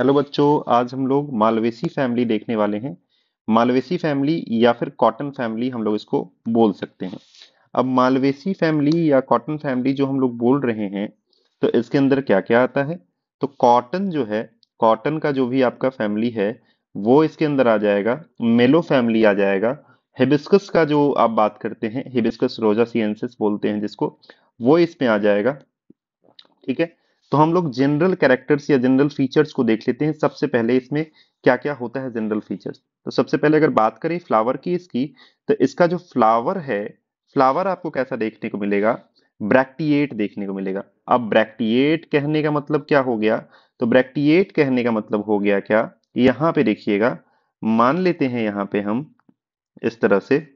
hello बच्चों आज हम लोग मालवेसी फैमिली देखने वाले हैं मालवेसी फैमिली या फिर कॉटन फैमिली हम लोग इसको बोल सकते हैं अब मालवेसी फैमिली या कॉटन फैमिली जो हम लोग बोल रहे हैं तो इसके अंदर क्या क्या आता है तो कॉटन जो है कॉटन का जो भी आपका फैमिली है वो इसके अंदर आ जाएगा मेलो फैमिली आ जाएगा हिबिस्कस का जो आप बात करते हैं हिबिस्कस रोजा सी बोलते हैं जिसको वो इसमें आ जाएगा ठीक है तो हम लोग जनरल कैरेक्टर्स या जनरल फीचर्स को देख लेते हैं सबसे पहले इसमें क्या क्या होता है जनरल फीचर्स तो सबसे पहले अगर बात करें फ्लावर की इसकी तो इसका जो फ्लावर है फ्लावर आपको कैसा देखने को मिलेगा ब्रैक्टिएट देखने को मिलेगा अब ब्रैक्टिएट कहने का मतलब क्या हो गया तो ब्रैक्टिएट कहने का मतलब हो गया क्या यहां पे देखिएगा मान लेते हैं यहां पे हम इस तरह से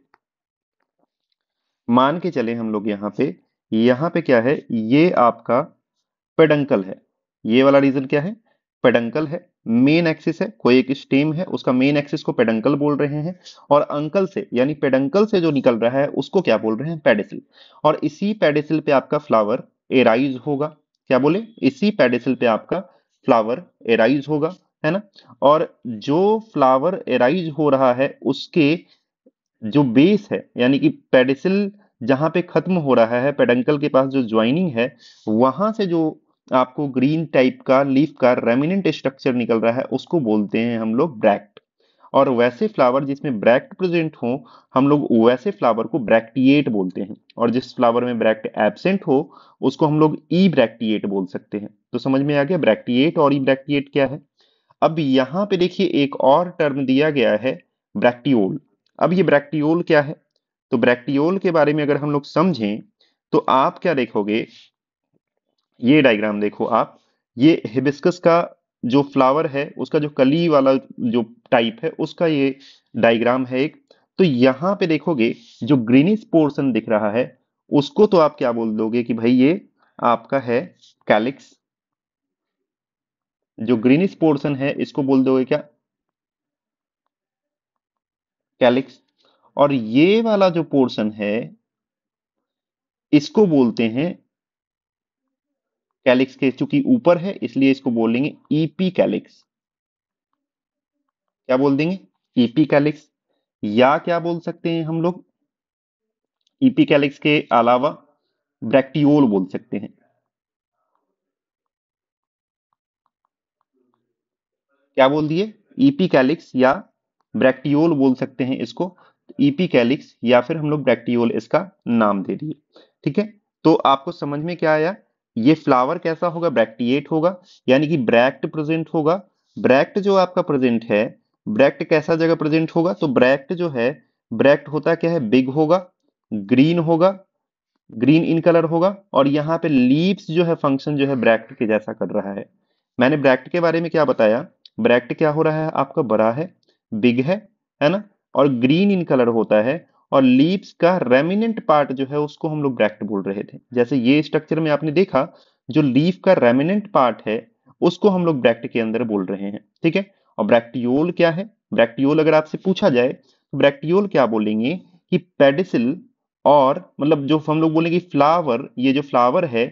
मान के चले हम लोग यहाँ पे यहां पे क्या है ये आपका पेडंकल है ये वाला रीजन क्या है पेडंकल है मेन एक्सिस है कोई एक स्टेम है उसका मेन एक्सिस को पेडंकल बोल रहे हैं और अंकल से यानी पेडंकल से जो निकल रहा है उसको क्या बोल रहे हैं पेडिसिल और इसी पेडिसिल पे आपका फ्लावर एराइज होगा क्या बोले इसी पेडिसिल पे आपका फ्लावर एराइज होगा है ना और जो फ्लावर एराइज हो रहा है उसके जो बेस है यानी कि पेडिसिल जहां पे खत्म हो रहा है पेडंकल के पास जो ज्वाइनिंग है वहां से जो आपको ग्रीन टाइप का लीफ का रेमिनेंट स्ट्रक्चर निकल रहा है उसको बोलते हैं हम लोग ब्रैक्ट और वैसे फ्लावर जिसमें ब्रैक्ट प्रेजेंट हो हम लोग वैसे फ्लावर को ब्रैक्टिएट बोलते हैं और जिस फ्लावर में ब्रैक्ट एबसेंट हो उसको हम लोग ई ब्रैक्टिएट बोल सकते हैं तो समझ में आ गया ब्रैक्टिएट और ई ब्रैक्टिएट क्या है अब यहाँ पे देखिए एक और टर्म दिया गया है ब्रैक्टिओल अब ये ब्रैक्टिओल क्या है तो ब्रैक्टियोल के बारे में अगर हम लोग समझें तो आप क्या देखोगे ये डायग्राम देखो आप ये हिबिस्कस का जो फ्लावर है उसका जो कली वाला जो टाइप है उसका ये डायग्राम है एक तो यहां पे देखोगे जो ग्रीनिश पोर्शन दिख रहा है उसको तो आप क्या बोल दोगे कि भाई ये आपका है कैलिक्स जो ग्रीनिश पोर्शन है इसको बोल दोगे क्या कैलिक्स और ये वाला जो पोर्शन है इसको बोलते हैं कैलिक्स के चूंकि ऊपर है इसलिए इसको बोलेंगे ईपी e कैलिक्स क्या बोल देंगे ईपी e कैलिक्स या क्या बोल सकते हैं हम लोग ईपी e कैलिक्स के अलावा ब्रैक्टियोल बोल सकते हैं क्या बोल दिए ईपी कैलिक्स या ब्रैक्टियोल बोल सकते हैं इसको ईपी e कैलिक्स या फिर हम लोग ब्रैक्टियोल इसका नाम दे दिए ठीक है तो आपको समझ में क्या आया ये फ्लावर कैसा होगा ब्रैक्टिएट होगा यानी कि ब्रैक्ट प्रेजेंट होगा ब्रैक्ट जो आपका प्रेजेंट है ब्रैक्ट कैसा जगह प्रेजेंट होगा तो ब्रैक्ट जो है ब्रैक्ट होता क्या है बिग होगा ग्रीन होगा ग्रीन इन कलर होगा और यहाँ पे लीव्स जो है फंक्शन जो है ब्रैक्ट के जैसा कर रहा है मैंने ब्रैक्ट के बारे में क्या बताया ब्रैक्ट क्या हो रहा है आपका बड़ा है बिग है है ना और ग्रीन इन कलर होता है और लीव्स का रेमिनेंट पार्ट जो है उसको हम लोग ब्रैक्ट बोल रहे थे जैसे ये स्ट्रक्चर में आपने देखा जो लीफ का रेमिनेंट पार्ट है उसको हम लोग ब्रैक्ट के अंदर बोल रहे हैं ठीक है और ब्रैक्टियोल क्या है ब्रैक्टियोल अगर आपसे पूछा जाए तो ब्रैक्टियोल क्या बोलेंगे कि पेडिसिल और मतलब जो हम लोग बोलेंगे फ्लावर ये जो फ्लावर है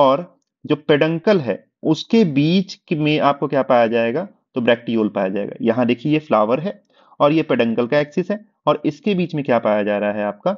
और जो पेडंकल है उसके बीच में आपको क्या पाया जाएगा तो ब्रैक्टियोल पाया जाएगा यहां देखिए ये फ्लावर है और ये पेडंकल का एक्सिस है और इसके बीच में क्या पाया जा रहा है आपका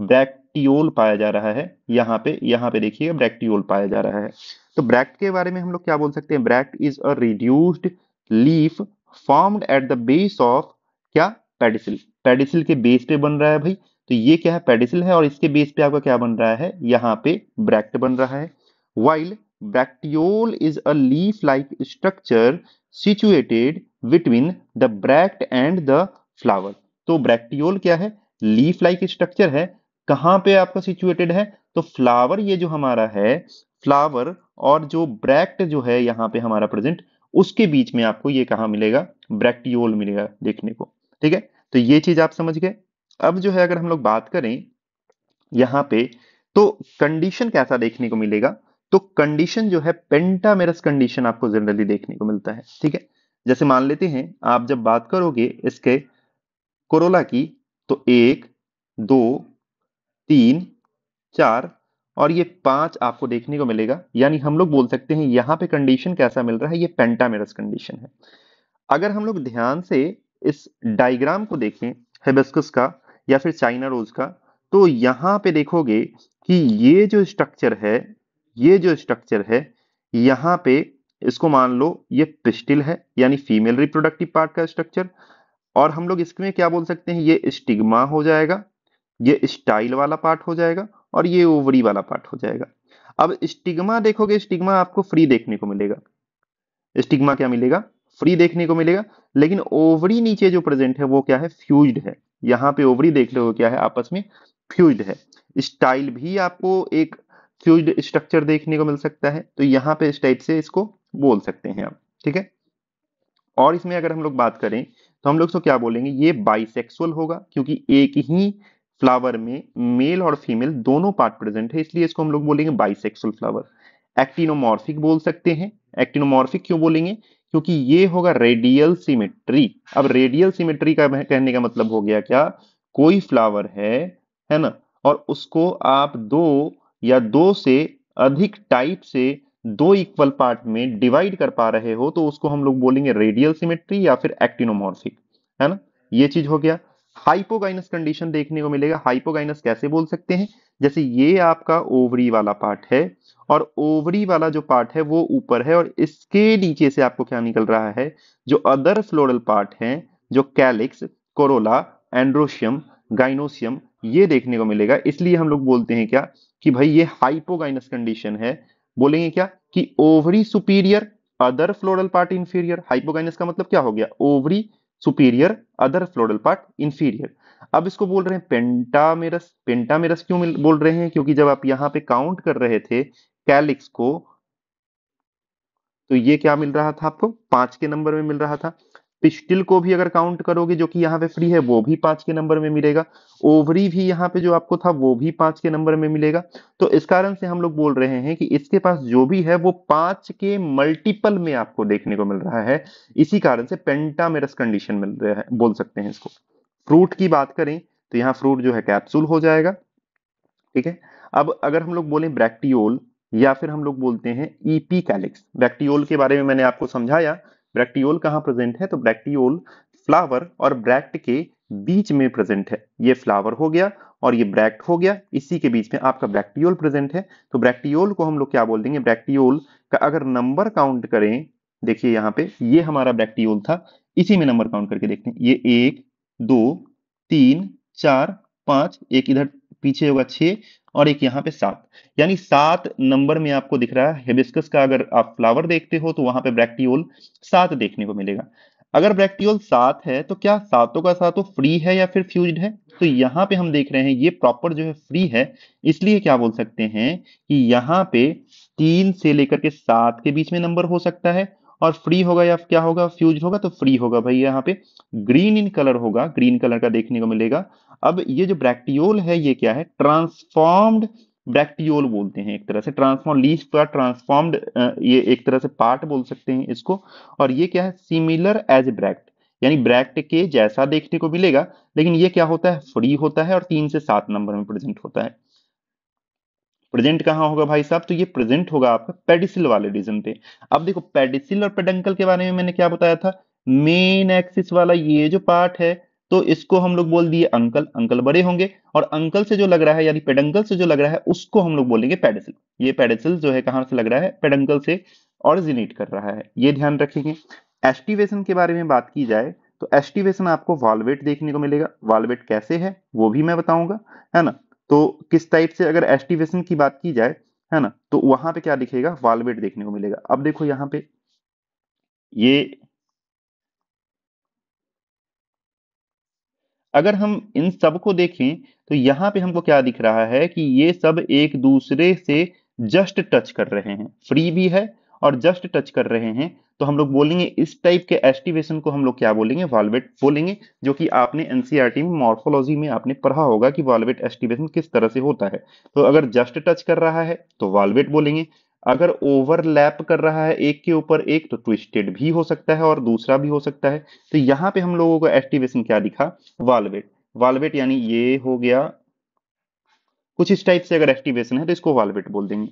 ब्रैक्टियोल पाया जा रहा है यहाँ पे यहाँ पे देखिए ब्रैक्टियोल पाया जा रहा है तो ब्रैक्ट के बारे में हम लोग क्या बोल सकते हैं bract is a reduced leaf formed at the base of क्या पेडिसिल पेडिसिल के बेस पे बन रहा है भाई तो ये क्या है पेडिसिल है और इसके बेस पे आपका क्या बन रहा है यहाँ पे ब्रैक्ट बन रहा है while bracteole is a leaf like structure situated between the bract and the flower तो ब्रैक्टियोल क्या है लीफ लाइक स्ट्रक्चर है कहां पे आपका सिचुएटेड है तो फ्लावर ये जो हमारा है फ्लावर और जो ब्रैक्ट जो है यहां पे हमारा प्रेजेंट उसके बीच में आपको ये कहा मिलेगा ब्रैक्टियोल मिलेगा देखने को ठीक है तो ये चीज आप समझ गए अब जो है अगर हम लोग बात करें यहां पे तो कंडीशन कैसा देखने को मिलेगा तो कंडीशन जो है पेंटामेरस कंडीशन आपको जनरली देखने को मिलता है ठीक है जैसे मान लेते हैं आप जब बात करोगे इसके कोरोला की तो एक दो तीन चार और ये पांच आपको देखने को मिलेगा यानी हम लोग बोल सकते हैं यहां पे कंडीशन कैसा मिल रहा है ये पेंटामेरस कंडीशन है अगर हम लोग ध्यान से इस डायग्राम को देखें हेबेस्कस का या फिर चाइना रोज का तो यहां पे देखोगे कि ये जो स्ट्रक्चर है ये जो स्ट्रक्चर है यहां पे इसको मान लो ये पिस्टिल है यानी फीमेल रिप्रोडक्टिव पार्ट का स्ट्रक्चर और हम लोग इसमें क्या बोल सकते हैं ये स्टिग्मा हो जाएगा ये स्टाइल वाला पार्ट हो जाएगा और ये ओवरी वाला पार्ट हो जाएगा अब स्टिग्मा देखोगे स्टिग्मा आपको फ्री देखने को मिलेगा स्टिग्मा क्या मिलेगा फ्री देखने को मिलेगा लेकिन ओवरी नीचे जो प्रेजेंट है वो क्या है फ्यूज्ड है यहाँ पे ओवरी देख लो क्या है आपस में फ्यूज्ड है स्टाइल भी आपको एक फ्यूज स्ट्रक्चर देखने को मिल सकता है तो यहाँ पे इस टाइप से इसको बोल सकते हैं आप ठीक है और इसमें अगर हम लोग बात करें तो हम लोग इसको क्या बोलेंगे ये बाइसेक्सुअल होगा क्योंकि एक ही फ्लावर में मेल और फीमेल दोनों पार्ट प्रेजेंट है इसलिए इसको हम लोग बोलेंगे बाइसेक्सुअल फ्लावर एक्टिनोमॉर्फिक बोल सकते हैं एक्टिनोमॉर्फिक क्यों बोलेंगे क्योंकि ये होगा रेडियल सिमेट्री अब रेडियल सिमेट्री का कहने का मतलब हो गया क्या कोई फ्लावर है है ना और उसको आप दो या दो से अधिक टाइप से दो इक्वल पार्ट में डिवाइड कर पा रहे हो तो उसको हम लोग बोलेंगे रेडियल सिमेट्री या फिर एक्टिनोमॉर्फिक है ना ये चीज हो गया हाइपोगाइनस कंडीशन देखने को मिलेगा हाइपोगाइनस कैसे बोल सकते हैं जैसे ये आपका ओवरी वाला पार्ट है और ओवरी वाला जो पार्ट है वो ऊपर है और इसके नीचे से आपको क्या निकल रहा है जो अदर फ्लोरल पार्ट है जो कैलिक्स कोरोला एंड्रोशियम गाइनोशियम ये देखने को मिलेगा इसलिए हम लोग बोलते हैं क्या कि भाई ये हाइपोगाइनस कंडीशन है बोलेंगे क्या कि ovary superior other floral part inferior hypogynous का मतलब क्या हो गया ovary superior other floral part inferior अब इसको बोल रहे हैं पेंटामेरस पेंटामेरस क्यों बोल रहे हैं क्योंकि जब आप यहां पे काउंट कर रहे थे कैलिक्स को तो ये क्या मिल रहा था आपको पांच के नंबर में मिल रहा था पिस्टिल को भी अगर काउंट करोगे जो कि यहाँ पे फ्री है वो भी पांच के नंबर में मिलेगा ओवरी भी यहाँ पे जो आपको था वो भी पांच के नंबर में मिलेगा तो इस कारण से हम लोग बोल रहे हैं कि इसके पास जो भी है वो पांच के मल्टीपल में आपको देखने को मिल रहा है इसी कारण से पेंटामेरस कंडीशन मिल रहा है बोल सकते हैं इसको फ्रूट की बात करें तो यहाँ फ्रूट जो है कैप्सूल हो जाएगा ठीक है अब अगर हम लोग बोले ब्रैक्टियोल या फिर हम लोग बोलते हैं ईपी कैलिक्स ब्रैक्टियोल के बारे में मैंने आपको समझाया ब्रैक्टियोल कहाँ प्रेजेंट है तो ब्रैक्टियोल फ्लावर और ब्रैक्ट के बीच में प्रेजेंट है ये फ्लावर हो गया और ये ब्रैक्ट हो गया इसी के बीच में आपका ब्रैक्टियोल प्रेजेंट है तो ब्रैक्टियोल को हम लोग क्या बोल देंगे ब्रैक्टियोल का अगर नंबर काउंट करें देखिए यहाँ पे ये हमारा ब्रैक्टियोल था इसी में नंबर काउंट करके देखते हैं ये एक दो तीन चार पांच एक इधर पीछे होगा छह और एक यहाँ पे सात यानी सात नंबर में आपको दिख रहा है हिबिस्कस का अगर आप फ्लावर देखते हो तो वहां पे ब्रैक्टियोल सात देखने को मिलेगा अगर ब्रैक्टियोल सात है तो क्या सातों का सातों फ्री है या फिर फ्यूज है तो यहाँ पे हम देख रहे हैं ये प्रॉपर जो है फ्री है इसलिए क्या बोल सकते हैं कि यहाँ पे तीन से लेकर के सात के बीच में नंबर हो सकता है और फ्री होगा या क्या होगा फ्यूज होगा तो फ्री होगा भाई यहाँ पे ग्रीन इन कलर होगा ग्रीन कलर का देखने को मिलेगा अब ये जो ब्रैक्टियोल है ये क्या है ट्रांसफॉर्म्ड ब्रैक्टियोल बोलते हैं एक तरह से ट्रांसफॉर्म लीफ का ट्रांसफॉर्म्ड ये एक तरह से पार्ट बोल सकते हैं इसको और ये क्या है सिमिलर एज ब्रैक्ट यानी ब्रैक्ट के जैसा देखने को मिलेगा लेकिन ये क्या होता है फ्री होता है और तीन से सात नंबर में प्रेजेंट होता है प्रेजेंट कहाँ होगा भाई साहब तो ये प्रेजेंट होगा आपका पेडिसिल वाले रीजन पे अब देखो पेडिसिल और पेडंकल के बारे में मैंने क्या बताया था मेन एक्सिस वाला ये जो पार्ट है तो इसको हम लोग बोल दिए अंकल अंकल बड़े होंगे और अंकल से जो लग रहा है यानी पेडंकल से जो लग रहा है उसको हम लोग बोलेंगे पेडिसिल ये पेडिसिल जो है कहां से लग रहा है पेडंकल से ऑरिजिनेट कर रहा है ये ध्यान रखेंगे एस्टिवेशन के बारे में बात की जाए तो एस्टिवेशन आपको वॉलवेट देखने को मिलेगा वॉलवेट कैसे है वो भी मैं बताऊंगा है ना तो किस टाइप से अगर एस्टिवेशन की बात की जाए है ना तो वहां पे क्या दिखेगा वालवेट देखने को मिलेगा अब देखो यहां पे ये अगर हम इन सब को देखें तो यहां पे हमको क्या दिख रहा है कि ये सब एक दूसरे से जस्ट टच कर रहे हैं फ्री भी है और जस्ट टच कर रहे हैं तो हम लोग बोलेंगे इस टाइप के एस्टिवेशन को हम लोग क्या बोलेंगे वाल्वेट बोलेंगे जो कि आपने एनसीईआरटी e में मॉर्फोलॉजी में आपने पढ़ा होगा कि वाल्वेट एस्टिवेशन किस तरह से होता है तो अगर जस्ट टच कर रहा है तो वाल्वेट बोलेंगे अगर ओवरलैप कर रहा है एक के ऊपर एक तो ट्विस्टेड भी हो सकता है और दूसरा भी हो सकता है तो यहाँ पे हम लोगों को एस्टिवेशन क्या लिखा वाल्वेट वाल्वेट यानी ये हो गया कुछ इस टाइप से अगर एक्टिवेशन है तो इसको वालवेट बोल देंगे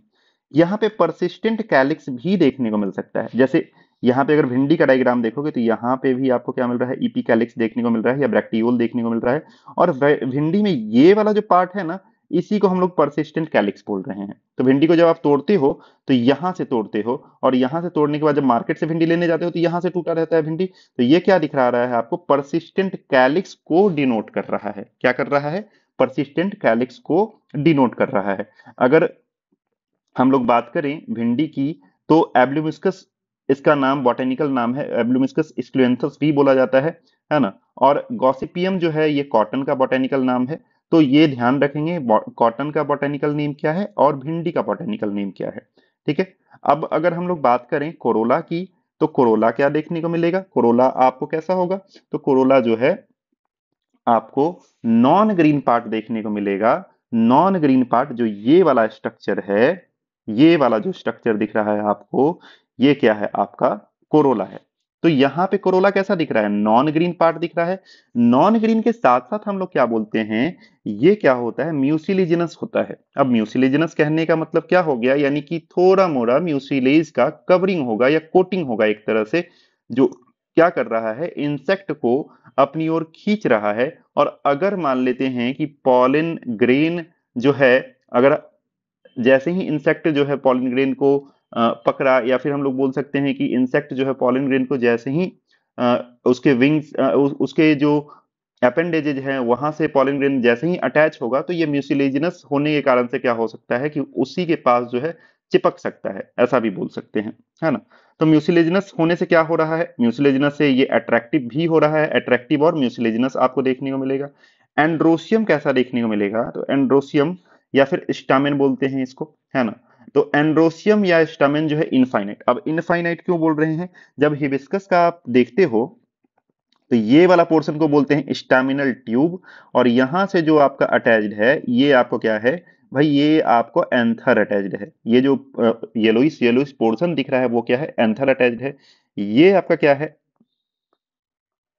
यहाँ पे परसिस्टेंट कैलिक्स भी देखने को मिल सकता है जैसे यहाँ पे अगर भिंडी का डायग्राम देखोगे तो यहाँ पे भी आपको क्या मिल रहा है ईपी e कैलिक्स देखने को मिल रहा है या ब्रैक्टियोल देखने को मिल रहा है और भिंडी में ये वाला जो पार्ट है ना इसी को हम लोग परसिस्टेंट कैलिक्स बोल रहे हैं तो भिंडी को जब आप तोड़ते हो तो यहाँ से तोड़ते हो और यहाँ से तोड़ने के बाद जब मार्केट से भिंडी लेने जाते हो तो यहाँ से टूटा रहता है भिंडी तो ये क्या दिख रहा है आपको परसिस्टेंट कैलिक्स को डिनोट कर रहा है क्या कर रहा है परसिस्टेंट कैलिक्स को डिनोट कर रहा है अगर हम लोग बात करें भिंडी की तो एब्लुमिस्कस इसका नाम बॉटेनिकल नाम है एब्लुमिस्कस स्क्लुएंथस भी बोला जाता है है ना और गॉसिपियम जो है ये कॉटन का बॉटेनिकल नाम है तो ये ध्यान रखेंगे कॉटन का बॉटेनिकल नेम क्या है और भिंडी का बॉटेनिकल नेम क्या है ठीक है अब अगर हम लोग बात करें कोरोला की तो कोरोला क्या देखने को मिलेगा कोरोला आपको कैसा होगा तो कोरोला जो है आपको नॉन ग्रीन पार्ट देखने को मिलेगा नॉन ग्रीन पार्ट जो ये वाला स्ट्रक्चर है ये वाला जो स्ट्रक्चर दिख रहा है आपको ये क्या है आपका कोरोला है तो यहाँ पे कोरोला कैसा दिख रहा है नॉन ग्रीन पार्ट दिख रहा है नॉन ग्रीन के साथ साथ हम लोग क्या बोलते हैं ये क्या होता है म्यूसिलीजिनस होता है अब म्यूसिलीजिनस कहने का मतलब क्या हो गया यानी कि थोड़ा मोड़ा म्यूसिलेज का कवरिंग होगा या कोटिंग होगा एक तरह से जो क्या कर रहा है इंसेक्ट को अपनी ओर खींच रहा है और अगर मान लेते हैं कि पॉलिन ग्रेन जो है अगर जैसे ही इंसेक्ट जो है पॉलिन ग्रेन को पकड़ा या फिर हम लोग बोल सकते हैं कि इंसेक्ट जो है पॉलिन ग्रेन को जैसे ही उसके विंग्स उसके जो अपेंडेजेज हैं वहां से पॉलिन ग्रेन जैसे ही अटैच होगा तो ये म्यूसिलेजिनस होने के कारण से क्या हो सकता है कि उसी के पास जो है चिपक सकता है ऐसा भी बोल सकते हैं है ना तो म्यूसिलेजिनस होने से क्या हो रहा है म्यूसिलेजिनस से ये अट्रैक्टिव भी हो रहा है अट्रैक्टिव और म्यूसिलेजिनस आपको देखने को मिलेगा एंड्रोसियम कैसा देखने को मिलेगा तो एंड्रोसियम या फिर स्टामिन बोलते हैं इसको है ना तो एंड्रोसियम या स्टामिन जो है इनफाइनाइट अब इनफाइनाइट क्यों बोल रहे हैं जब हिबिस्कस का आप देखते हो तो ये वाला पोर्शन को बोलते हैं स्टामिनल ट्यूब और यहां से जो आपका अटैच्ड है ये आपको क्या है भाई ये आपको एंथर अटैच्ड है ये जो येलोइस येलोइस पोर्शन दिख रहा है वो क्या है एंथर अटैच्ड है ये आपका क्या है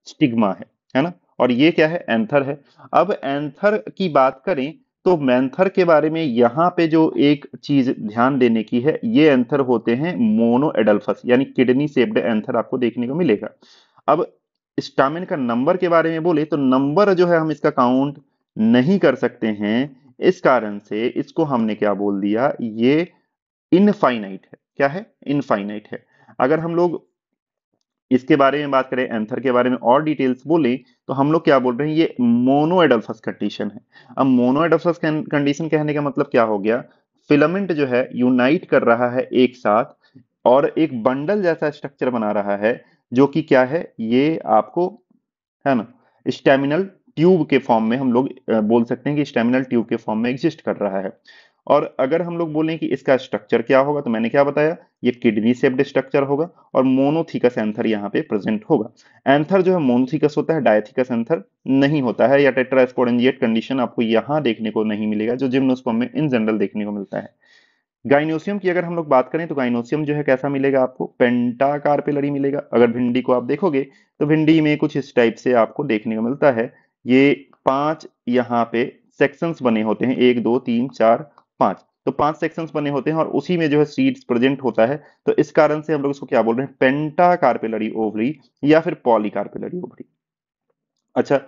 स्टिग्मा है है ना और ये क्या है एंथर है अब एंथर की बात करें तो मैंथर के बारे में यहां पे जो एक चीज ध्यान देने की है ये एंथर होते हैं मोनो एडल्फस यानी किडनी सेप्ड एंथर आपको देखने को मिलेगा अब स्टामिन का नंबर के बारे में बोले तो नंबर जो है हम इसका काउंट नहीं कर सकते हैं इस कारण से इसको हमने क्या बोल दिया ये इनफाइनाइट है क्या है इनफाइनाइट है अगर हम लोग इसके बारे में बात करें एंथर के बारे में और डिटेल्स बोले तो हम लोग क्या बोल रहे हैं ये एडल्फस कंडीशन है अब एडल्फस कंडीशन कहने का मतलब क्या हो गया फिलामेंट जो है यूनाइट कर रहा है एक साथ और एक बंडल जैसा स्ट्रक्चर बना रहा है जो कि क्या है ये आपको है ना स्टेमिनल ट्यूब के फॉर्म में हम लोग बोल सकते हैं कि स्टेमिनल ट्यूब के फॉर्म में एग्जिस्ट कर रहा है और अगर हम लोग बोलें कि इसका स्ट्रक्चर क्या होगा तो मैंने क्या बताया ये किडनी सेप्ड स्ट्रक्चर होगा और मोनोथिकस एंथर यहाँ पे प्रेजेंट होगा एंथर जो है मोनोथिकस होता है डायथिकस एंथर नहीं होता है या टेट्रास्पोरेंजिएट कंडीशन आपको यहाँ देखने को नहीं मिलेगा जो जिम्नोस्पम में इन जनरल देखने को मिलता है गाइनोसियम की अगर हम लोग बात करें तो गाइनोसियम जो है कैसा मिलेगा आपको पेंटा कार्पेलरी मिलेगा अगर भिंडी को आप देखोगे तो भिंडी में कुछ इस टाइप से आपको देखने को मिलता है ये पांच यहाँ पे सेक्शंस बने होते हैं एक दो तीन चार पांच तो पांच सेक्शंस बने होते हैं और उसी में जो है सीड्स प्रेजेंट होता है तो इस कारण से हम लोग इसको क्या बोल रहे हैं पेंटा कार्पेलरी ओवरी या फिर पॉली कार्पेलरी ओवरी अच्छा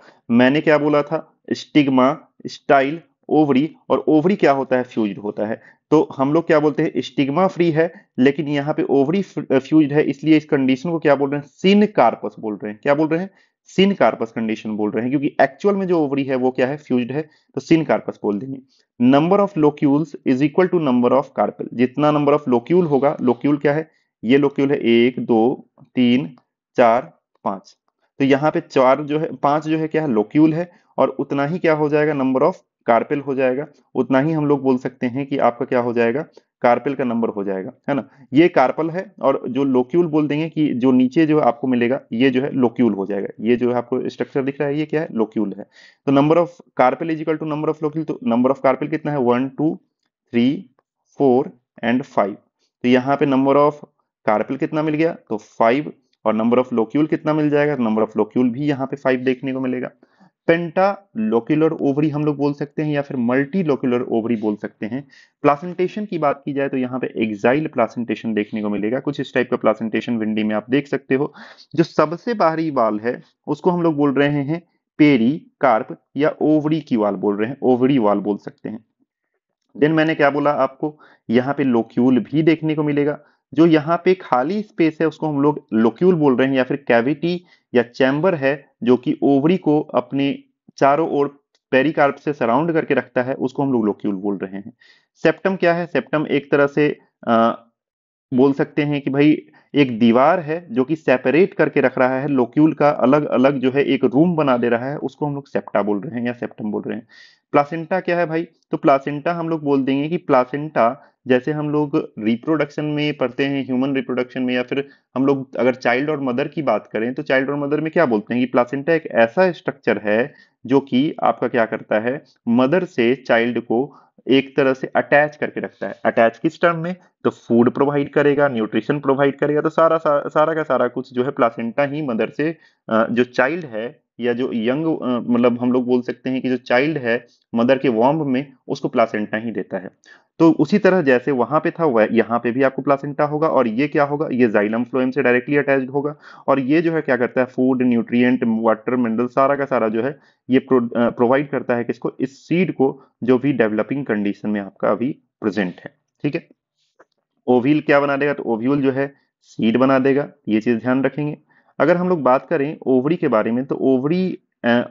मैंने क्या बोला था स्टिग्मा स्टाइल ओवरी और ओवरी क्या होता है फ्यूज होता है तो हम लोग क्या बोलते हैं स्टिग्मा फ्री है लेकिन यहाँ पे ओवरी फ्यूज है इसलिए इस कंडीशन को क्या बोल रहे हैं सिन कार्पस बोल रहे हैं क्या बोल रहे हैं सिन कार्पस कंडीशन बोल रहे हैं क्योंकि एक्चुअल में जो ओवरी है वो क्या है फ्यूज है तो सिन कार्पस बोल देंगे number of locules is equal to number of carpel जितना नंबर ऑफ लोक्यूल होगा लोक्यूल क्या है ये लोक्यूल है एक दो तीन चार पांच तो यहाँ पे चार जो है पांच जो है क्या है लोक्यूल है और उतना ही क्या हो जाएगा नंबर ऑफ कार्पेल हो जाएगा उतना ही हम लोग बोल सकते हैं कि आपका क्या हो जाएगा कार्पेल का नंबर हो जाएगा है ना ये कार्पल है और जो लोक्यूल बोल देंगे कि जो नीचे जो आपको मिलेगा ये जो है लोक्यूल हो जाएगा ये जो है आपको स्ट्रक्चर दिख रहा है ये क्या है लोक्यूल है तो number of carpel equal to number of locule तो नंबर ऑफ कार्पेल कितना है one two three four and five तो यहाँ पे नंबर ऑफ कार्पेल कितना मिल गया तो फाइव और नंबर ऑफ लोक्यूल कितना मिल जाएगा नंबर ऑफ लोक्यूल भी यहाँ पे फाइव देखने को मिलेगा पेंटा लोक्यूलर ओवरी हम लोग बोल सकते हैं या फिर मल्टी लोक्यूलर ओवरी बोल सकते हैं प्लासेंटेशन की बात की जाए तो यहाँ पे एक्साइल प्लासेंटेशन देखने को मिलेगा कुछ इस टाइप का प्लासेंटेशन विंडी में आप देख सकते हो जो सबसे बाहरी वाल है उसको हम लोग बोल रहे हैं पेरी कार्प या ओवरी की वाल बोल रहे हैं ओवरी वाल बोल सकते हैं देन मैंने क्या बोला आपको यहाँ पे लोक्यूल भी देखने को मिलेगा जो यहाँ पे खाली स्पेस है उसको हम लोग लोक्यूल बोल रहे हैं या फिर कैविटी या चैम्बर है जो कि ओवरी को अपने चारों ओर पेरिकार्प से सराउंड करके रखता है उसको हम लोग लोक्यूल बोल रहे हैं सेप्टम क्या है सेप्टम एक तरह से आ, बोल सकते हैं कि भाई एक दीवार है जो कि सेपरेट करके रख रहा है लोक्यूल का अलग अलग जो है एक रूम बना दे रहा है उसको हम लोग सेप्टा बोल रहे हैं या सेप्टम बोल रहे हैं प्लासेंटा क्या है भाई तो प्लासेंटा हम लोग बोल देंगे कि प्लासेंटा जैसे हम लोग रिप्रोडक्शन में पढ़ते हैं ह्यूमन रिप्रोडक्शन में या फिर हम लोग अगर चाइल्ड और मदर की बात करें तो चाइल्ड और मदर में क्या बोलते हैं कि प्लासेंटा एक ऐसा स्ट्रक्चर है जो कि आपका क्या करता है मदर से चाइल्ड को एक तरह से अटैच करके रखता है अटैच किस टर्म में तो फूड प्रोवाइड करेगा न्यूट्रिशन प्रोवाइड करेगा तो सारा सारा का सारा कुछ जो है प्लासेंटा ही मदर से जो चाइल्ड है या जो यंग मतलब हम लोग बोल सकते हैं कि जो चाइल्ड है मदर के वॉम्ब में उसको प्लासेंटा ही देता है तो उसी तरह जैसे वहां पे था वह यहाँ पे भी आपको प्लासेंटा होगा और ये क्या होगा ये जाइलम फ्लोएम से डायरेक्टली अटैच होगा और ये जो है क्या करता है फूड न्यूट्रिएंट वाटर मिनरल सारा का सारा जो है ये प्रोवाइड करता है किसको इस सीड को जो भी डेवलपिंग कंडीशन में आपका अभी प्रेजेंट है ठीक है ओव्यूल क्या बना देगा तो ओव्यूल जो है सीड बना देगा ये चीज ध्यान रखेंगे अगर हम लोग बात करें ओवरी के बारे में तो ओवरी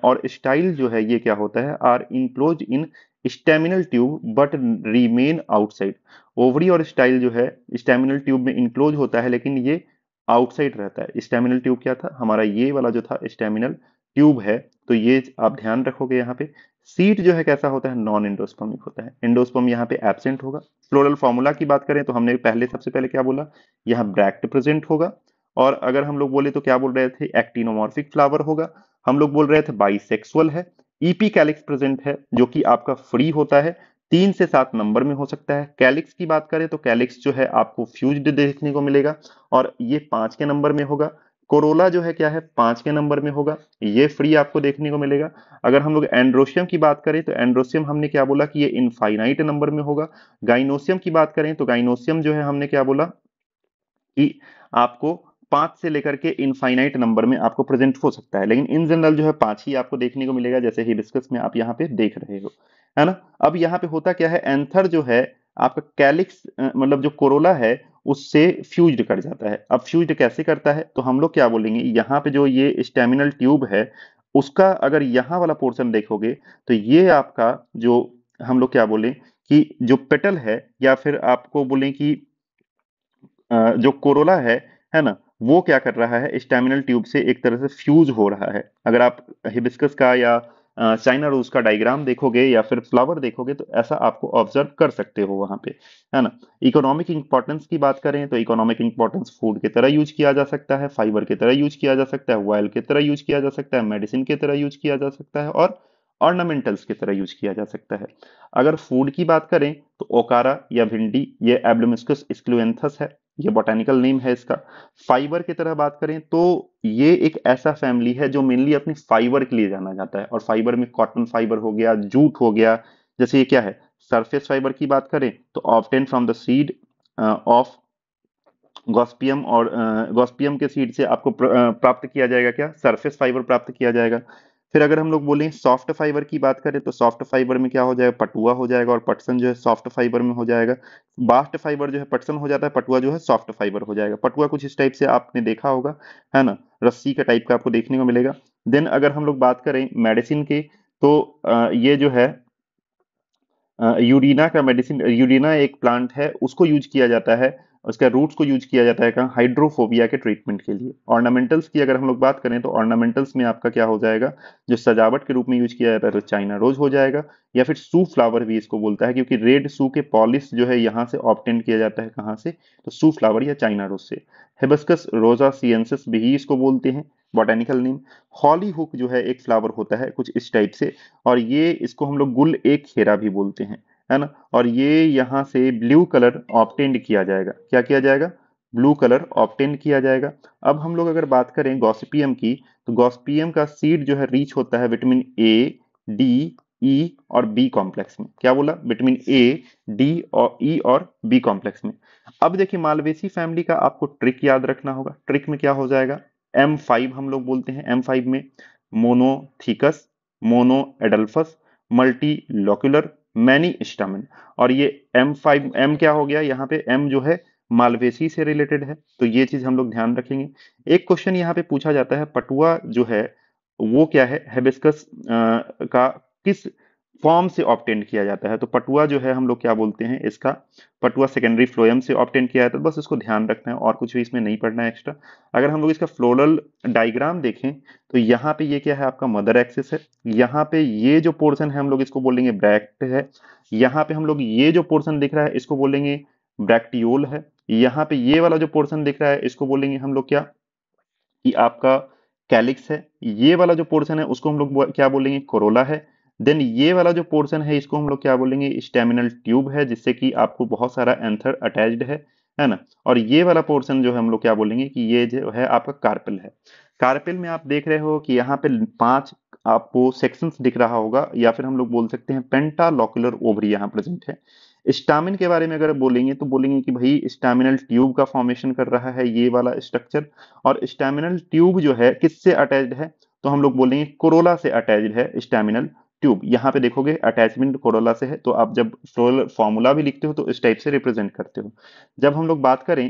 और स्टाइल जो है ये क्या होता है are enclosed in staminal tube but remain outside ovary और स्टाइल जो है स्टेमिनल ट्यूब में इंक्लोज होता है लेकिन ये आउटसाइड रहता है स्टेमिनल ट्यूब क्या था हमारा ये वाला जो था स्टेमिनल ट्यूब है तो ये आप ध्यान रखोगे यहाँ पे सीट जो है कैसा होता है नॉन इंडोस्पर्मिक होता है इंडोस्पर्म यहाँ पे एबसेंट होगा फ्लोरल फॉर्मूला की बात करें तो हमने पहले सबसे पहले क्या बोला यहाँ ब्रैक्ट प्रेजेंट होगा और अगर हम लोग बोले तो क्या बोल रहे थे एक्टिनोमॉर्फिक फ्लावर होगा हम लोग बोल रहे थे बाइसेक्सुअल है ईपी कैलिक्स प्रेजेंट है जो कि आपका फ्री होता है तीन से सात नंबर में हो सकता है कैलिक्स की बात करें तो कैलिक्स जो है आपको फ्यूज देखने को मिलेगा और ये पांच के नंबर में होगा कोरोला जो है क्या है पांच के नंबर में होगा ये फ्री आपको देखने को मिलेगा अगर हम लोग एंड्रोशियम की बात करें तो एंड्रोशियम हमने क्या बोला कि ये इनफाइनाइट नंबर में होगा गाइनोशियम की बात करें तो गाइनोशियम जो है हमने क्या बोला कि आपको पांच से लेकर के इनफाइनाइट नंबर में आपको प्रेजेंट हो सकता है लेकिन इन जनरल जो है पांच ही आपको देखने को मिलेगा जैसे ही डिस्कस में आप यहाँ पे देख रहे हो है ना अब यहाँ पे होता क्या है एंथर जो है आपका कैलिक्स मतलब जो कोरोला है उससे फ्यूज कर जाता है अब फ्यूज कैसे करता है तो हम लोग क्या बोलेंगे यहाँ पे जो ये स्टेमिनल ट्यूब है उसका अगर यहाँ वाला पोर्शन देखोगे तो ये आपका जो हम लोग क्या बोले कि जो पेटल है या फिर आपको बोले कि जो कोरोला है है ना वो क्या कर रहा है स्टेमिनल ट्यूब से एक तरह से फ्यूज हो रहा है अगर आप हिबिस्कस का या चाइना रोज का डायग्राम देखोगे या फिर फ्लावर देखोगे तो ऐसा आपको ऑब्जर्व कर सकते हो वहां पे है ना इकोनॉमिक इंपॉर्टेंस की बात करें तो इकोनॉमिक इंपॉर्टेंस फूड की तरह यूज किया जा सकता है फाइबर की तरह यूज किया जा सकता है ऑयल की तरह यूज किया जा सकता है मेडिसिन की तरह यूज किया जा सकता है और ऑर्नामेंटल्स की तरह यूज किया जा सकता है अगर फूड की बात करें तो ओकारा या भिंडी ये एब्लोमिस्कस स्क्लुएंथस है ये बोटेनिकल नेम है इसका फाइबर की तरह बात करें तो ये एक ऐसा फैमिली है जो मेनली अपनी फाइबर के लिए जाना जाता है और फाइबर में कॉटन फाइबर हो गया जूट हो गया जैसे ये क्या है सरफेस फाइबर की बात करें तो obtain from the seed of Gossypium और गॉस्पियम uh, के सीड से आपको uh, प्राप्त किया जाएगा क्या सरफेस फाइबर प्राप्त किया जाएगा फिर अगर हम लोग बोलें सॉफ्ट फाइबर की बात करें तो सॉफ्ट फाइबर में क्या हो जाएगा पटुआ हो जाएगा और पटसन जो है सॉफ्ट फाइबर में हो जाएगा बास्ट फाइबर जो है पटसन हो जाता है पटुआ जो है सॉफ्ट फाइबर हो जाएगा पटुआ कुछ इस टाइप से आपने देखा होगा है ना रस्सी का टाइप का आपको देखने को मिलेगा देन अगर हम लोग बात करें मेडिसिन की तो ये जो है यूरिना का मेडिसिन यूरिना एक प्लांट है उसको यूज किया जाता है उसके रूट्स को यूज किया जाता है हाइड्रोफोबिया के ट्रीटमेंट के लिए ऑर्नामेंटल्स की अगर हम लोग बात करें तो ऑर्नामेंटल्स में आपका क्या हो जाएगा जो सजावट के रूप में यूज किया जाता है तो चाइना रोज हो जाएगा या फिर सू फ्लावर भी इसको बोलता है क्योंकि रेड सू के पॉलिस जो है यहाँ से ऑप्टेंट किया जाता है कहाँ से तो सू फ्लावर या चाइना रोज से हेबस्कस रोजा सियंसिस भी इसको बोलते हैं बॉटेनिकल नेम हॉली हुक जो है एक फ्लावर होता है कुछ इस टाइप से और ये इसको हम लोग गुल एक खेरा भी बोलते हैं है ना और ये यहाँ से ब्लू कलर ऑप्टेंड किया जाएगा क्या किया जाएगा ब्लू कलर ऑप्टेंड किया जाएगा अब हम लोग अगर बात करें गॉसिपियम की तो गॉसपियम का सीड जो है रीच होता है विटामिन ए डी ई और बी कॉम्प्लेक्स में क्या बोला विटामिन ए डी और ई e और बी कॉम्प्लेक्स में अब देखिए मालवेसी फैमिली का आपको ट्रिक याद रखना होगा ट्रिक में क्या हो जाएगा एम फाइव हम लोग बोलते हैं एम फाइव में monothecous monadelphous multilocular many stamen और ये एम फाइव एम क्या हो गया यहाँ पे एम जो है मालवेसी से रिलेटेड है तो ये चीज हम लोग ध्यान रखेंगे एक क्वेश्चन यहाँ पे पूछा जाता है पटुआ जो है वो क्या है हेबिस्कस का किस फॉर्म से ऑप्टेन किया जाता है तो पटुआ जो है हम लोग क्या बोलते हैं इसका पटुआ सेकेंडरी फ्लोएम से ऑप्टेन किया जाता है बस इसको ध्यान रखना है और कुछ भी इसमें नहीं पढ़ना है एक्स्ट्रा अगर हम लोग इसका फ्लोरल डायग्राम देखें तो यहाँ पे ये क्या है आपका मदर एक्सिस है यहाँ पे ये जो पोर्सन है हम लोग इसको बोलेंगे ब्रैक्ट है यहाँ पे हम लोग ये जो पोर्सन दिख रहा है इसको बोलेंगे ब्रैक्टियोल है यहाँ पे ये वाला जो पोर्सन दिख रहा है इसको बोलेंगे हम लोग क्या कि आपका कैलिक्स है ये वाला जो पोर्सन है उसको हम लोग क्या बोलेंगे कोरोला है देन ये वाला जो पोर्शन है इसको हम लोग क्या बोलेंगे स्टेमिनल ट्यूब है जिससे कि आपको बहुत सारा एंथर अटैच्ड है है ना और ये वाला पोर्शन जो है हम लोग क्या बोलेंगे कि ये जो है आपका कार्पेल है कार्पेल में आप देख रहे हो कि यहाँ पे पांच आपको सेक्शंस दिख रहा होगा या फिर हम लोग बोल सकते हैं पेंटालॉकुलर ओवरी यहाँ प्रेजेंट है स्टामिन के बारे में अगर बोलेंगे तो बोलेंगे कि भाई स्टामिनल ट्यूब का फॉर्मेशन कर रहा है ये वाला स्ट्रक्चर और स्टामिनल ट्यूब जो है किससे अटैच्ड है तो हम लोग बोलेंगे कोरोला से अटैच्ड है स्टामिनल ट्यूब यहाँ पे देखोगे अटैचमेंट कोरोला से है तो आप जब सोलर फॉर्मूला भी लिखते हो तो इस टाइप से रिप्रेजेंट करते हो जब हम लोग बात करें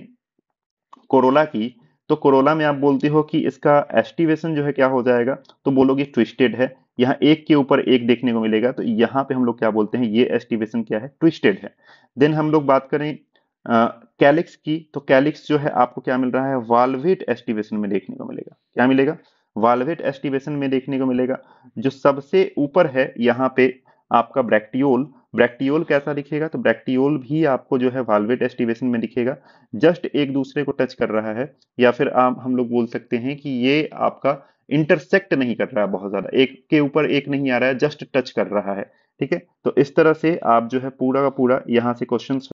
कोरोला की तो कोरोला में आप बोलते हो कि इसका एस्टिवेशन जो है क्या हो जाएगा तो बोलोगे ट्विस्टेड है यहाँ एक के ऊपर एक देखने को मिलेगा तो यहाँ पे हम लोग क्या बोलते हैं ये एस्टिवेशन क्या है ट्विस्टेड है देन हम लोग बात करें कैलिक्स की तो कैलिक्स जो है आपको क्या मिल रहा है वाल्वेट एस्टिवेशन में देखने को मिलेगा क्या मिलेगा वाल्वेट एस्टिवेशन में देखने को मिलेगा जो सबसे ऊपर है यहाँ पे आपका ब्रैक्टियोल ब्रैक्टियोल कैसा दिखेगा तो ब्रैक्टियोल भी आपको जो है वाल्वेट एस्टिवेशन में दिखेगा जस्ट एक दूसरे को टच कर रहा है या फिर आप हम लोग बोल सकते हैं कि ये आपका इंटरसेक्ट नहीं कर रहा है बहुत ज़्यादा एक के ऊपर एक नहीं आ रहा है जस्ट टच कर रहा है ठीक है तो इस तरह से आप जो है पूरा का पूरा यहाँ से क्वेश्चन